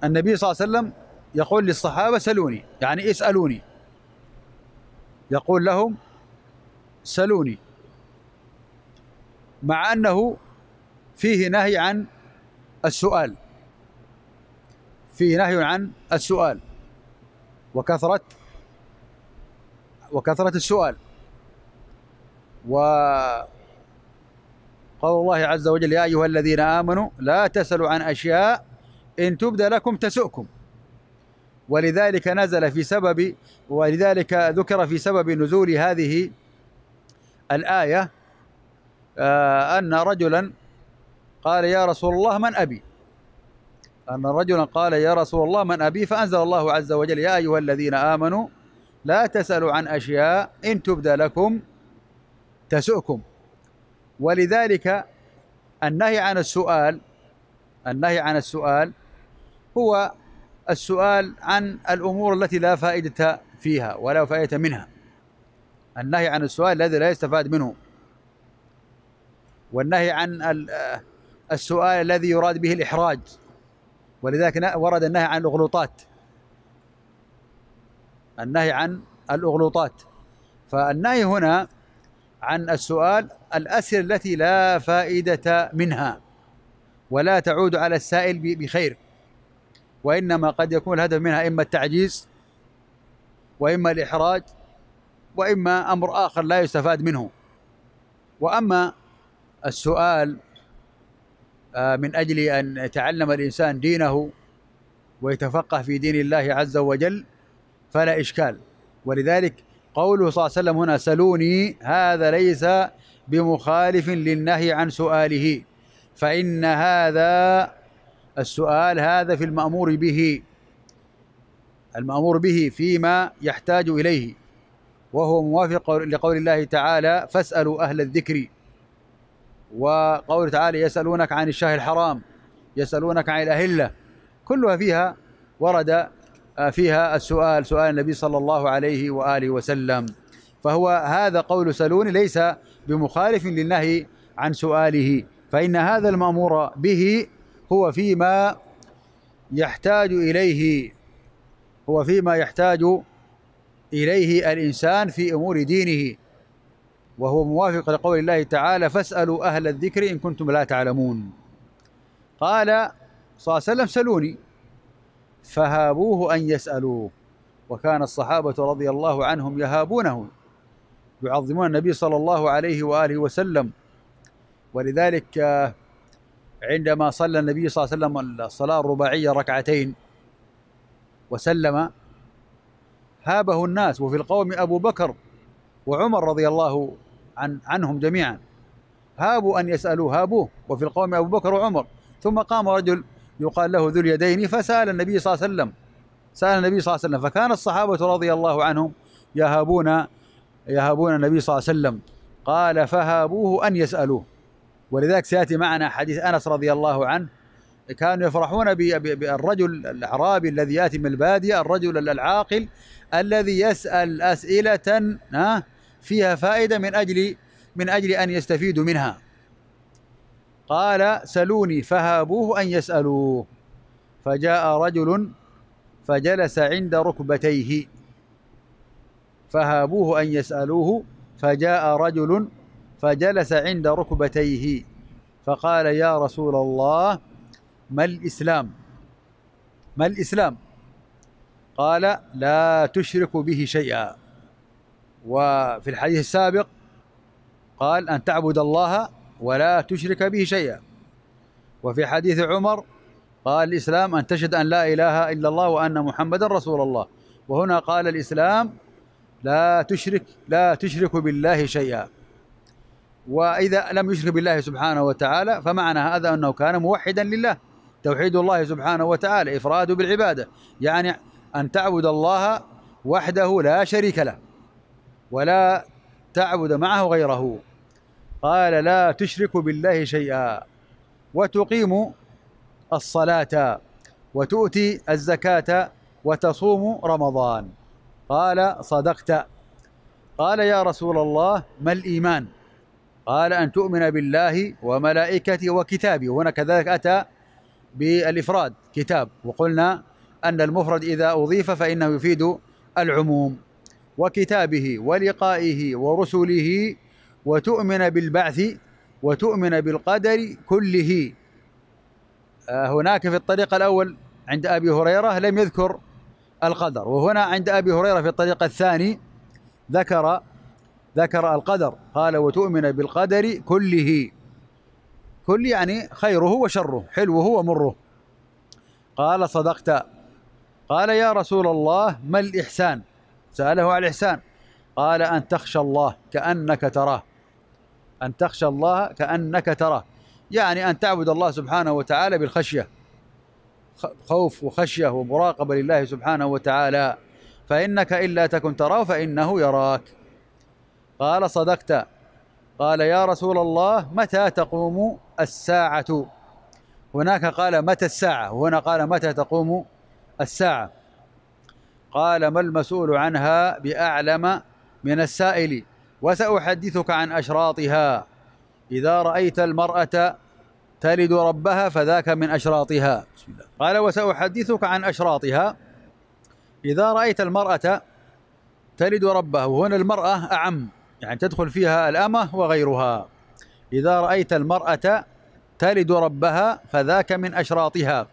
النبي صلى الله عليه وسلم يقول للصحابة سلوني يعني اسألوني إيه يقول لهم سلوني مع أنه فيه نهي عن السؤال فيه نهي عن السؤال وكثرة وكثرة السؤال و قول الله عز وجل يا أيها الذين آمنوا لا تسألوا عن أشياء إن تبدى لكم تسؤكم ولذلك نزل في سبب ولذلك ذكر في سبب نزول هذه الآية آه، أن رجلا قال يا رسول الله من أبي أن رجلا قال يا رسول الله من أبي فأنزل الله عز وجل يا أيها الذين آمنوا لا تسألوا عن أشياء إن تبدى لكم تسؤكم ولذلك النهي عن السؤال النهي عن السؤال هو السؤال عن الأمور التي لا فائدة فيها ولا فائدة منها النهي عن السؤال الذي لا يستفاد منه والنهي عن السؤال الذي يراد به الإحراج ولذلك ورد النهي عن الأغلوطات النهي عن الأغلوطات فالنهي هنا عن السؤال الأسر التي لا فائدة منها ولا تعود على السائل بخير وإنما قد يكون الهدف منها إما التعجيز وإما الإحراج وإما أمر آخر لا يستفاد منه وأما السؤال آه، من أجل أن يتعلم الإنسان دينه ويتفقه في دين الله عز وجل فلا إشكال ولذلك قوله صلى الله عليه وسلم هنا سلوني هذا ليس بمخالف للنهي عن سؤاله فإن هذا السؤال هذا في المأمور به المأمور به فيما يحتاج إليه وهو موافق لقول الله تعالى فاسألوا أهل الذكر وقول تعالى يسألونك عن الشهر الحرام يسألونك عن الأهلة كلها فيها ورد فيها السؤال سؤال النبي صلى الله عليه وآله وسلم فهو هذا قول سلوني ليس بمخالف للنهي عن سؤاله فإن هذا المأمور به هو فيما يحتاج إليه هو فيما يحتاج إليه الإنسان في أمور دينه وهو موافق لقول الله تعالى فاسألوا أهل الذكر إن كنتم لا تعلمون قال صلى الله عليه وسلم سلوني فهابوه أن يسألوه وكان الصحابة رضي الله عنهم يهابونه يعظمون النبي صلى الله عليه وآله وسلم ولذلك آه، عندما صلى النبي صلى الله عليه وسلم الصلاة الرباعية ركعتين وسلم هابه الناس وفي القوم أبو بكر وعمر رضي الله عن عنهم جميعا هابوا أن يسألوه هابوه وفي القوم أبو بكر وعمر ثم قام رجل يقال له ذو اليدين فسأل النبي صلى الله عليه وسلم سأل النبي صلى الله عليه وسلم فكان الصحابة رضي الله عنهم يهابون يهابون النبي صلى الله عليه وسلم قال فهابوه أن يسألوه ولذلك سيأتي معنا حديث أنس رضي الله عنه كانوا يفرحون بالرجل الأعرابي الذي يأتي من البادية الرجل العاقل الذي يسأل أسئلة فيها فائدة من أجل من أجل أن يستفيدوا منها قال سلوني فهابوه أن يسألوه فجاء رجل فجلس عند ركبتيه فهابوه أن يسألوه فجاء رجل فجلس عند ركبتيه فقال يا رسول الله ما الإسلام ما الإسلام قال لا تشرك به شيئا وفي الحديث السابق قال أن تعبد الله ولا تشرك به شيئا وفي حديث عمر قال الإسلام أن تشهد أن لا إله إلا الله وأن محمدا رسول الله وهنا قال الإسلام لا تشرك لا تشرك بالله شيئا وإذا لم يشرك بالله سبحانه وتعالى فمعنى هذا أنه كان موحدا لله توحيد الله سبحانه وتعالى إفراده بالعبادة يعني أن تعبد الله وحده لا شريك له ولا تعبد معه غيره قال لا تشرك بالله شيئا وتقيم الصلاة وتؤتي الزكاة وتصوم رمضان قال صدقت قال يا رسول الله ما الإيمان قال أن تؤمن بالله وملائكته وكتابه وهنا كذلك أتى بالإفراد كتاب وقلنا أن المفرد إذا أضيف فإنه يفيد العموم وكتابه ولقائه ورسله وتؤمن بالبعث وتؤمن بالقدر كله آه، هناك في الطريق الأول عند أبي هريرة لم يذكر القدر وهنا عند أبي هريرة في الطريق الثاني ذكر ذكر القدر قال وتؤمن بالقدر كله كل يعني خيره وشره حلوه ومره قال صدقت قال يا رسول الله ما الإحسان سأله عن الإحسان قال أن تخشى الله كأنك تراه أن تخشى الله كأنك تراه يعني أن تعبد الله سبحانه وتعالى بالخشية خوف وخشية ومراقبة لله سبحانه وتعالى فإنك إلا تكن تراه فإنه يراك قال صدقت قال يا رسول الله متى تقوم الساعة هناك قال متى الساعة وهنا قال متى تقوم الساعة قال ما المسؤول عنها بأعلم من السائل وسأحدثك عن أشراطها إذا رأيت المرأة تلد ربها فذاك من أشراطها بسم الله قال وسأحدثك عن أشراطها إذا رأيت المرأة تلد ربها وهنا المرأة أعم يعني تدخل فيها الأمة وغيرها إذا رأيت المرأة تلد ربها فذاك من أشراطها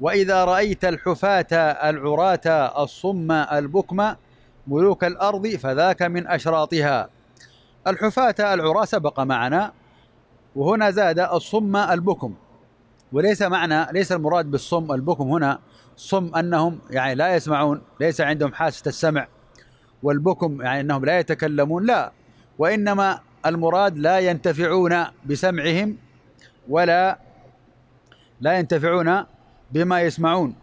وإذا رأيت الحفاة العراة الصم البكم ملوك الأرض فذاك من أشراطها الحفاة العراة سبق معنا وهنا زاد الصم البكم وليس معنى ليس المراد بالصم البكم هنا صم انهم يعني لا يسمعون ليس عندهم حاسه السمع والبكم يعني انهم لا يتكلمون لا وانما المراد لا ينتفعون بسمعهم ولا لا ينتفعون بما يسمعون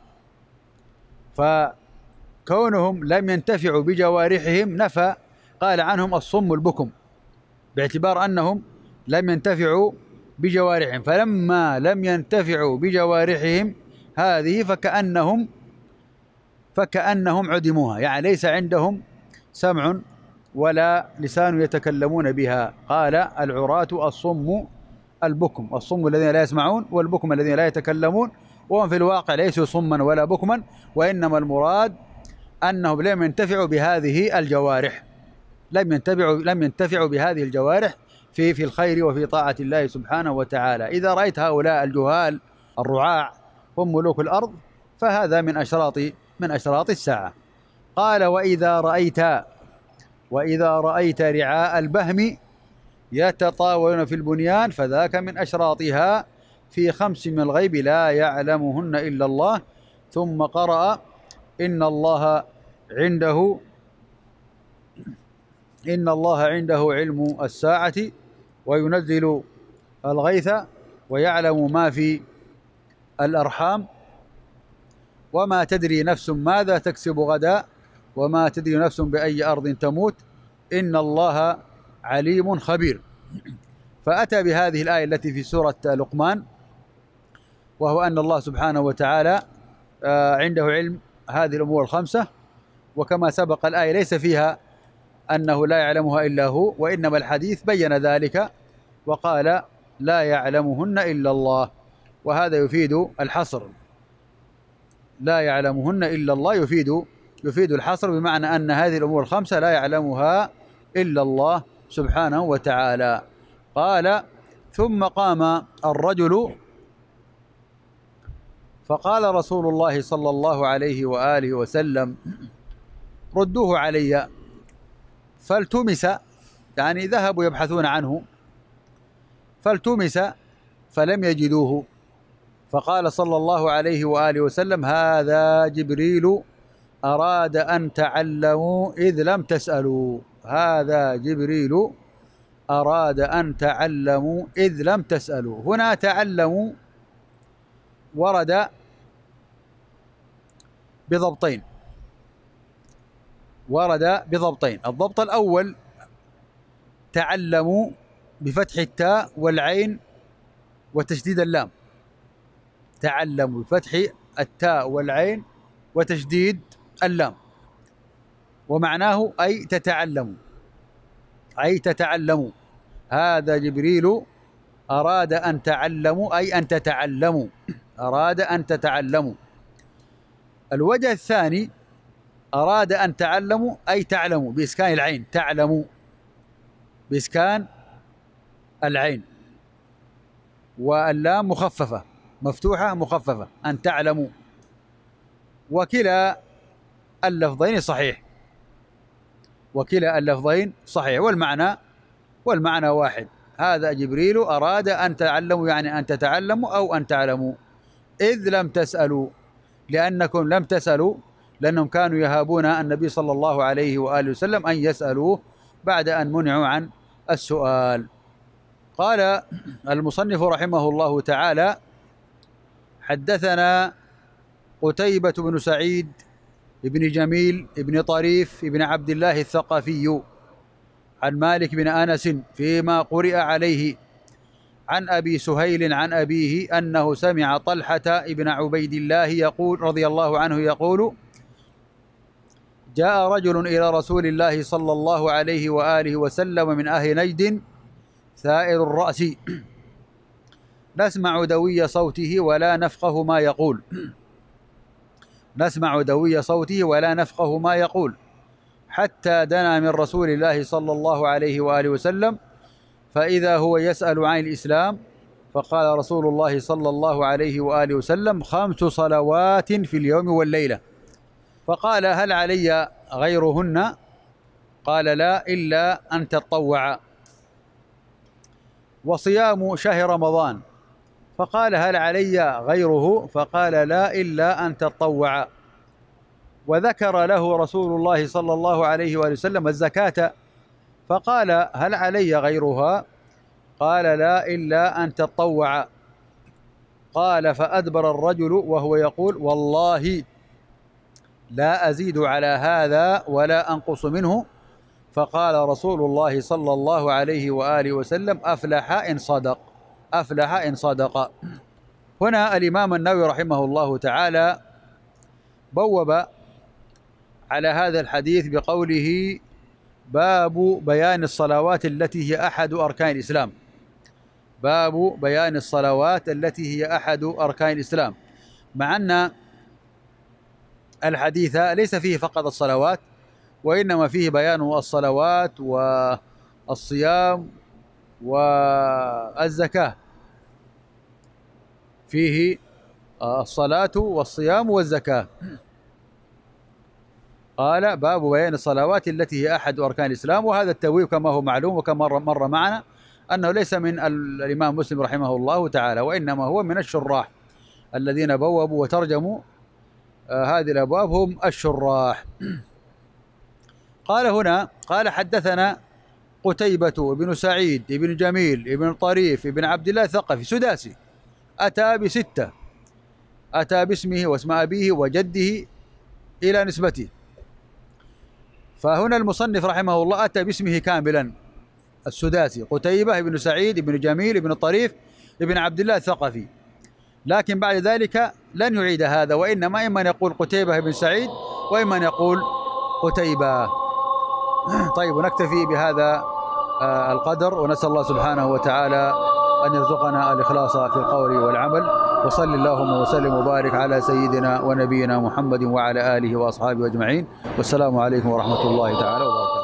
فكونهم لم ينتفعوا بجوارحهم نفى قال عنهم الصم البكم باعتبار انهم لم ينتفعوا بجوارحهم فلما لم ينتفعوا بجوارحهم هذه فكأنهم فكأنهم عدموها يعني ليس عندهم سمع ولا لسان يتكلمون بها قال العراة الصم البكم الصم الذين لا يسمعون والبكم الذين لا يتكلمون وهم في الواقع ليسوا صما ولا بكما وإنما المراد أنهم لم ينتفعوا بهذه الجوارح لم ينتفعوا لم ينتفعوا بهذه الجوارح في في الخير وفي طاعة الله سبحانه وتعالى إذا رأيت هؤلاء الجهال الرعاع هم ملوك الأرض فهذا من أشراط من أشراط الساعة قال وإذا رأيت وإذا رأيت رعاء البهم يتطاولون في البنيان فذاك من أشراطها في خمس من الغيب لا يعلمهن إلا الله ثم قرأ إن الله عنده إن الله عنده علم الساعة وينزل الغيث ويعلم ما في الأرحام وما تدري نفس ماذا تكسب غدا وما تدري نفس بأي أرض تموت إن الله عليم خبير فأتى بهذه الآية التي في سورة لقمان وهو أن الله سبحانه وتعالى آه، عنده علم هذه الأمور الخمسة وكما سبق الآية ليس فيها أنه لا يعلمها إلا هو وإنما الحديث بين ذلك وقال لا يعلمهن إلا الله وهذا يفيد الحصر لا يعلمهن إلا الله يفيد يفيد الحصر بمعنى أن هذه الأمور الخمسة لا يعلمها إلا الله سبحانه وتعالى قال ثم قام الرجل فقال رسول الله صلى الله عليه وآله وسلم ردوه علي فالتمس يعني ذهبوا يبحثون عنه فالتمس فلم يجدوه فقال صلى الله عليه واله وسلم هذا جبريل اراد ان تعلموا اذ لم تسالوا هذا جبريل اراد ان تعلموا اذ لم تسالوا هنا تعلموا ورد بضبطين ورد بضبطين الضبط الاول تعلموا بفتح التاء والعين وتشديد اللام تعلموا بفتح التاء والعين وتشديد اللام ومعناه أي تتعلموا أي تتعلموا هذا جبريل أراد أن تعلموا أي أن تتعلموا أراد أن تتعلموا الوجه الثاني أراد أن تعلموا أي تعلموا بإسكان العين تعلموا بإسكان العين واللام مخففة مفتوحة مخففة أن تعلموا وكلا اللفظين صحيح وكلا اللفظين صحيح والمعنى والمعنى واحد هذا جبريل أراد أن تعلموا يعني أن تتعلموا أو أن تعلموا إذ لم تسألوا لأنكم لم تسألوا لأنهم كانوا يهابون النبي صلى الله عليه وآله وسلم أن يسألوه بعد أن منعوا عن السؤال قال المصنف رحمه الله تعالى حدثنا قتيبة بن سعيد بن جميل بن طريف بن عبد الله الثقفي عن مالك بن أنس فيما قرئ عليه عن أبي سهيل عن أبيه أنه سمع طلحة بن عبيد الله يقول رضي الله عنه يقول جاء رجل إلى رسول الله صلى الله عليه وآله وسلم من أهل نجد ثائر الرأس نسمع دوي صوته ولا نفقه ما يقول نسمع دوي صوته ولا نفقه ما يقول حتى دنا من رسول الله صلى الله عليه وآله وسلم فإذا هو يسأل عن الإسلام فقال رسول الله صلى الله عليه وآله وسلم خمس صلوات في اليوم والليلة فقال هل علي غيرهن قال لا إلا أن تطوع وصيام شهر رمضان فقال هل علي غيره فقال لا إلا أن تطوع وذكر له رسول الله صلى الله عليه وآله وسلم الزكاة فقال هل علي غيرها قال لا إلا أن تطوع قال فأدبر الرجل وهو يقول والله لا أزيد على هذا ولا أنقص منه فقال رسول الله صلى الله عليه واله وسلم افلح ان صدق افلح ان صدق هنا الامام النووي رحمه الله تعالى بوب على هذا الحديث بقوله باب بيان الصلوات التي هي احد اركان الاسلام باب بيان الصلوات التي هي احد اركان الاسلام مع ان الحديث ليس فيه فقط الصلوات وإنما فيه بيان الصلوات والصيام والزكاة فيه الصلاة والصيام والزكاة قال باب بيان الصلوات التي هي أحد أركان الإسلام وهذا التبويب كما هو معلوم وكما مر معنا أنه ليس من الإمام مسلم رحمه الله تعالى وإنما هو من الشراح الذين بوبوا وترجموا آه، هذه الأبواب هم الشراح قال هنا قال حدثنا قتيبة بن سعيد بن جميل بن طريف بن عبد الله الثقفي سداسي أتى بستة أتى باسمه واسم أبيه وجده إلى نسبته فهنا المصنف رحمه الله أتى باسمه كاملا السداسي قتيبة بن سعيد بن جميل بن طريف بن عبد الله الثقفي لكن بعد ذلك لن يعيد هذا وإنما إما أن يقول قتيبة بن سعيد وإما أن يقول قتيبة طيب ونكتفي بهذا آه، القدر ونسأل الله سبحانه وتعالى أن يرزقنا الإخلاص في القول والعمل وصل اللهم وسلم وبارك على سيدنا ونبينا محمد وعلى آله وأصحابه أجمعين والسلام عليكم ورحمة الله تعالى وبركاته